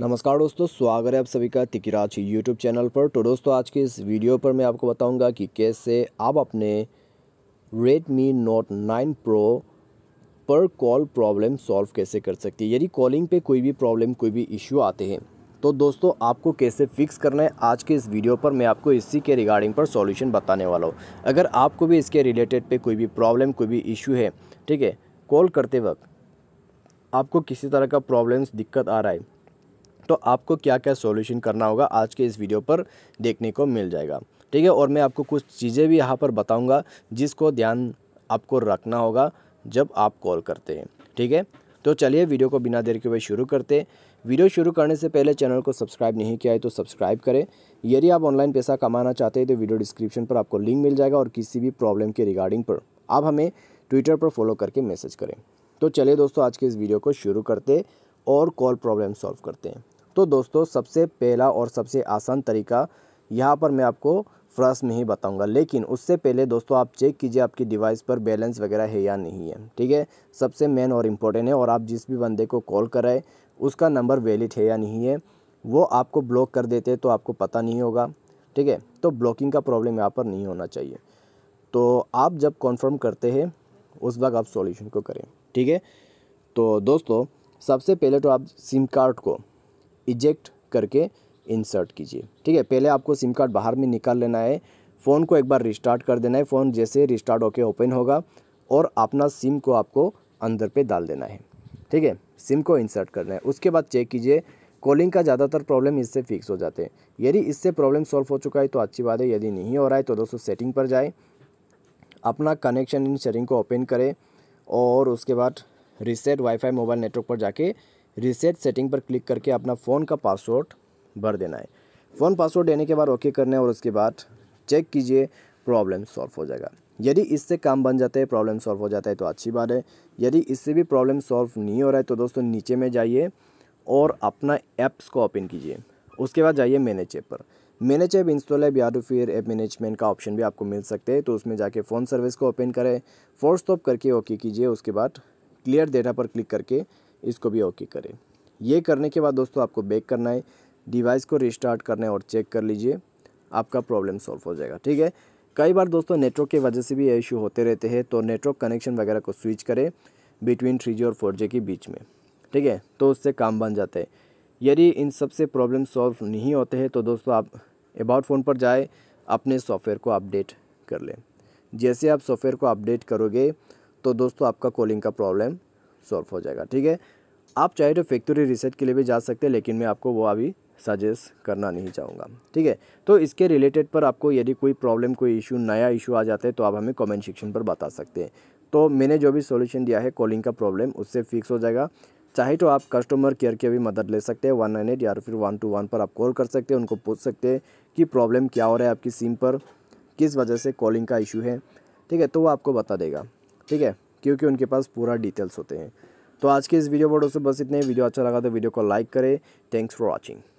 नमस्कार दोस्तों स्वागत है आप सभी का तिकिराज यूट्यूब चैनल पर तो दोस्तों आज के इस वीडियो पर मैं आपको बताऊंगा कि कैसे आप अपने Redmi Note 9 Pro पर कॉल प्रॉब्लम सॉल्व कैसे कर सकते हैं यदि कॉलिंग पे कोई भी प्रॉब्लम कोई भी इश्यू आते हैं तो दोस्तों आपको कैसे फ़िक्स करना है आज के इस वीडियो पर मैं आपको इसी के रिगार्डिंग पर सॉल्यूशन बताने वाला हूँ अगर आपको भी इसके रिलेटेड पे कोई भी प्रॉब्लम कोई भी इशू है ठीक है कॉल करते वक्त आपको किसी तरह का प्रॉब्लम्स दिक्कत आ रहा है तो आपको क्या क्या सॉल्यूशन करना होगा आज के इस वीडियो पर देखने को मिल जाएगा ठीक है और मैं आपको कुछ चीज़ें भी यहाँ पर बताऊँगा जिसको ध्यान आपको रखना होगा जब आप कॉल करते हैं ठीक है तो चलिए वीडियो को बिना देर के वे शुरू करते वीडियो शुरू करने से पहले चैनल को सब्सक्राइब नहीं किया है तो सब्सक्राइब करें यदि आप ऑनलाइन पैसा कमाना चाहते हैं तो वीडियो डिस्क्रिप्शन पर आपको लिंक मिल जाएगा और किसी भी प्रॉब्लम के रिगार्डिंग पर आप हमें ट्विटर पर फॉलो करके मैसेज करें तो चलिए दोस्तों आज के इस वीडियो को शुरू करते और कॉल प्रॉब्लम सॉल्व करते हैं तो दोस्तों सबसे पहला और सबसे आसान तरीका यहाँ पर मैं आपको फ्रस में ही बताऊंगा लेकिन उससे पहले दोस्तों आप चेक कीजिए आपकी डिवाइस पर बैलेंस वगैरह है या नहीं है ठीक है सबसे मेन और इम्पोर्टेंट है और आप जिस भी बंदे को कॉल कराए उसका नंबर वैलिड है या नहीं है वो आपको ब्लॉक कर देते तो आपको पता नहीं होगा ठीक है तो ब्लॉकिंग का प्रॉब्लम यहाँ पर नहीं होना चाहिए तो आप जब कॉन्फर्म करते हैं उस वक्त आप सॉल्यूशन को करें ठीक है तो दोस्तों सबसे पहले तो आप सिम कार्ड को इजेक्ट करके इंसर्ट कीजिए ठीक है पहले आपको सिम कार्ड बाहर में निकाल लेना है फ़ोन को एक बार रिस्टार्ट कर देना है फ़ोन जैसे रिस्टार्ट होकर ओपन होगा और अपना सिम को आपको अंदर पे डाल देना है ठीक है सिम को इंसर्ट करना है उसके बाद चेक कीजिए कॉलिंग का ज़्यादातर प्रॉब्लम इससे फिक्स हो जाते हैं यदि इससे प्रॉब्लम सॉल्व हो चुका है तो अच्छी बात है यदि नहीं हो रहा है तो दोस्तों सेटिंग पर जाए अपना कनेक्शन इन शेयरिंग को ओपन करें और उसके बाद रिसेट वाईफाई मोबाइल नेटवर्क पर जाके रीसेट सेटिंग पर क्लिक करके अपना फ़ोन का पासवर्ड भर देना है फ़ोन पासवर्ड देने के बाद ओके करना है और उसके बाद चेक कीजिए प्रॉब्लम सॉल्व हो जाएगा यदि इससे काम बन जाता है प्रॉब्लम सॉल्व हो जाता है तो अच्छी बात है यदि इससे भी प्रॉब्लम सॉल्व नहीं हो रहा है तो दोस्तों नीचे में जाइए और अपना ऐप्स को ओपन कीजिए उसके बाद जाइए मैनेज ऐप पर मैनेज ऐप इंस्टॉल ऐप या तो फिर ऐप मैनेजमेंट का ऑप्शन भी आपको मिल सकते हैं तो उसमें जाके फ़ोन सर्विस को ओपन करें फोर स्टॉप करके ओके कीजिए उसके बाद क्लियर डेटा पर क्लिक करके इसको भी ओके करें ये करने के बाद दोस्तों आपको बैक करना है डिवाइस को रिस्टार्ट करना है और चेक कर लीजिए आपका प्रॉब्लम सॉल्व हो जाएगा ठीक है कई बार दोस्तों नेटवर्क की वजह से भी ये इशू होते रहते हैं तो नेटवर्क कनेक्शन वगैरह को स्विच करें बिटवीन थ्री और फोर के बीच में ठीक है तो उससे काम बन जाता है यदि इन सब से प्रॉब्लम सॉल्व नहीं होते हैं तो दोस्तों आप अबाउट फ़ोन पर जाए अपने सॉफ्टवेयर को अपडेट कर लें जैसे आप सॉफ्टवेयर को अपडेट करोगे तो दोस्तों आपका कॉलिंग का प्रॉब्लम सॉल्व हो जाएगा ठीक है आप चाहे तो फैक्ट्री रिसेट के लिए भी जा सकते हैं लेकिन मैं आपको वो अभी सजेस्ट करना नहीं चाहूँगा ठीक है तो इसके रिलेटेड पर आपको यदि कोई प्रॉब्लम कोई इशू नया इशू आ जाता है तो आप हमें कमेंट सेक्शन पर बता सकते हैं तो मैंने जो भी सॉल्यूशन दिया है कॉलिंग का प्रॉब्लम उससे फिक्स हो जाएगा चाहे तो आप कस्टमर केयर की भी मदद ले सकते हैं वन नाइन एट या फिर वन टू वन पर आप कॉल कर सकते हैं उनको पूछ सकते हैं कि प्रॉब्लम क्या हो रहा है आपकी सिम पर किस वजह से कॉलिंग का इशू है ठीक है तो वो आपको बता देगा ठीक है क्योंकि उनके पास पूरा डिटेल्स होते हैं तो आज के इस वीडियो पर से बस इतने वीडियो अच्छा लगा तो वीडियो को लाइक करें थैंक्स फॉर वॉचिंग